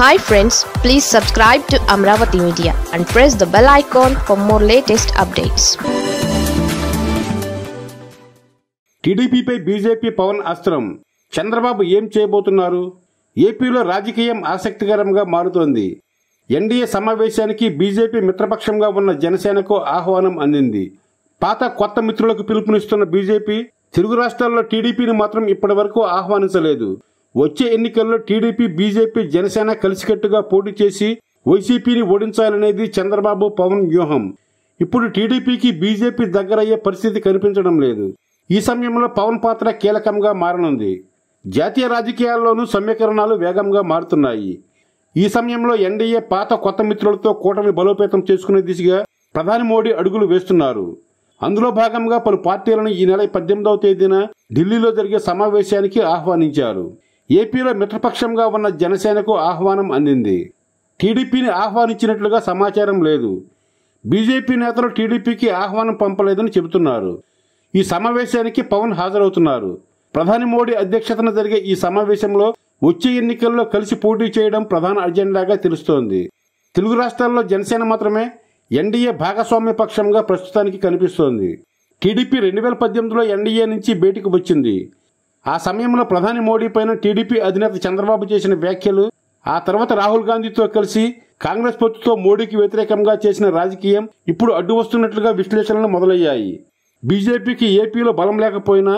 hi friends please subscribe to Amaravati media and press the bell icon for more latest updates టీడీపీపై BJP Pawan అస్త్రం చంద్రబాబు ఏం చేయబోతున్నారు ఏపీలో రాజకీయం ఆసక్తికరంగా మారుతోంది ఎన్డీఏ సమావేశానికి బీజేపీ మిత్రపక్షంగా ఉన్న జనసేనకు ఆహ్వానం అందింది పాత కొత్త మిత్రులకు పిలుపునిస్తున్న బీజేపీ తెలుగు రాష్ట్రాల్లో టీడీపీని మాత్రం ఇప్పటి వరకు ఆహ్వానించలేదు వచ్చే ఎన్నికల్లో టీడీపీ బీజేపీ జనసేన కలిసికట్టుగా పోటీ చేసి వైసీపీని ఓడించాలనేది చంద్రబాబు పవన్ వ్యూహం ఇప్పుడు టీడీపీకి బీజేపీ దగ్గరయ్యే పరిస్థితి కనిపించడం లేదు ఈ సమయంలో పవన్ పాత్ర కీలకంగా మారనుంది జాతీయ రాజకీయాల్లోనూ సమీకరణాలు వేగంగా మారుతున్నాయి ఈ సమయంలో ఎన్డీఏ పాత కొత్త మిత్రులతో కూటమి బలోపేతం చేసుకునే దిశగా ప్రధాని మోడీ అడుగులు వేస్తున్నారు అందులో భాగంగా పలు పార్టీలను ఈ నెల పద్దెనిమిదవ తేదీన ఢిల్లీలో జరిగే సమావేశానికి ఆహ్వానించారు ఏపీలో మిత్రపక్షంగా ఉన్న జనసేనకు ఆహ్వానం అందింది టీడీపీని ఆహ్వానించినట్లుగా సమాచారం లేదు బీజేపీ నేతలు టీడీపీకి ఆహ్వానం పంపలేదని చెబుతున్నారు ఈ సమావేశానికి పవన్ హాజరవుతున్నారు ప్రధాని మోడీ అధ్యక్షతన జరిగే ఈ సమావేశంలో వచ్చే ఎన్నికల్లో కలిసి పోటీ చేయడం ప్రధాన అజెండాగా తెలుస్తోంది తెలుగు రాష్ట్రాల్లో జనసేన మాత్రమే ఎన్డీఏ భాగస్వామ్య పక్షంగా ప్రస్తుతానికి కనిపిస్తోంది టీడీపీ రెండు వేల పద్దెనిమిదిలో ఎన్డీఏ నుంచి బయటకు వచ్చింది ఆ సమయంలో ప్రధాని మోడీ పైన టీడీపీ అధినేత చంద్రబాబు చేసిన వ్యాఖ్యలు ఆ తర్వాత రాహుల్ గాంధీతో కలిసి కాంగ్రెస్ పొత్తుతో మోడీకి వ్యతిరేకంగా చేసిన రాజకీయం ఇప్పుడు అడ్డు వస్తున్నట్లుగా విశ్లేషణలు మొదలయ్యాయి బీజేపీకి ఏపీలో బలం లేకపోయినా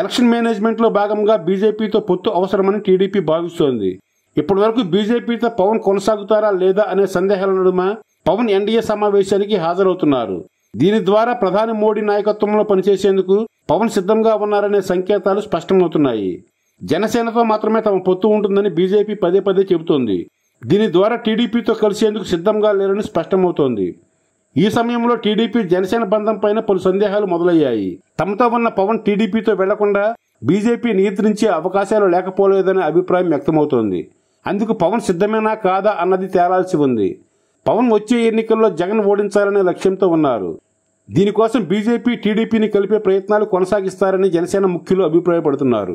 ఎలక్షన్ మేనేజ్మెంట్లో భాగంగా బీజేపీతో పొత్తు అవసరమని టీడీపీ భావిస్తోంది ఇప్పటి వరకు బీజేపీతో పవన్ కొనసాగుతారా లేదా అనే సందేహాల నడుమ పవన్ ఎన్డీఏ సమావేశానికి హాజరవుతున్నారు దీని ద్వారా ప్రధాని మోడీ నాయకత్వంలో పనిచేసేందుకు పవన్ సిద్ధంగా ఉన్నారనే సంకేతాలు స్పష్టమవుతున్నాయి జనసేనతో మాత్రమే తమ పొత్తు ఉంటుందని బీజేపీ పదే పదే చెబుతోంది దీని ద్వారా టీడీపీతో కలిసేందుకు సిద్ధంగా లేరని స్పష్టమవుతోంది ఈ సమయంలో టీడీపీ జనసేన బంధం పైన పలు సందేహాలు మొదలయ్యాయి తమతో ఉన్న పవన్ టీడీపీతో వెళ్లకుండా బీజేపీ నియంత్రించే అవకాశాలు లేకపోలేదనే అభిప్రాయం వ్యక్తమవుతోంది అందుకు పవన్ సిద్ధమేనా కాదా అన్నది తేలాల్సి ఉంది పవన్ వచ్చే ఎన్నికల్లో జగన్ ఓడించాలనే లక్ష్యంతో ఉన్నారు దీనికోసం బీజేపీ టీడీపీని కలిపే ప్రయత్నాలు కొనసాగిస్తారని జనసేన ముఖ్యులు అభిప్రాయపడుతున్నారు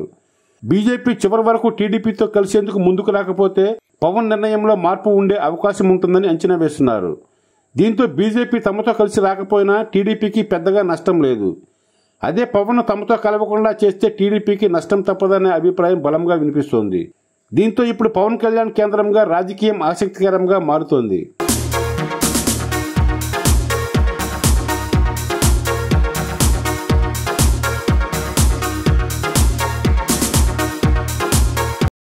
బీజేపీ చివరి వరకు టీడీపీతో కలిసేందుకు ముందుకు రాకపోతే పవన్ నిర్ణయంలో మార్పు ఉండే అవకాశం ఉంటుందని అంచనా వేస్తున్నారు దీంతో బీజేపీ తమతో కలిసి రాకపోయినా టీడీపీకి పెద్దగా నష్టం లేదు అదే పవన్ తమతో కలవకుండా చేస్తే టీడీపీకి నష్టం తప్పదనే అభిప్రాయం బలంగా వినిపిస్తోంది దీంతో ఇప్పుడు పవన్ కళ్యాణ్ కేంద్రంగా రాజకీయం ఆసక్తికరంగా మారుతోంది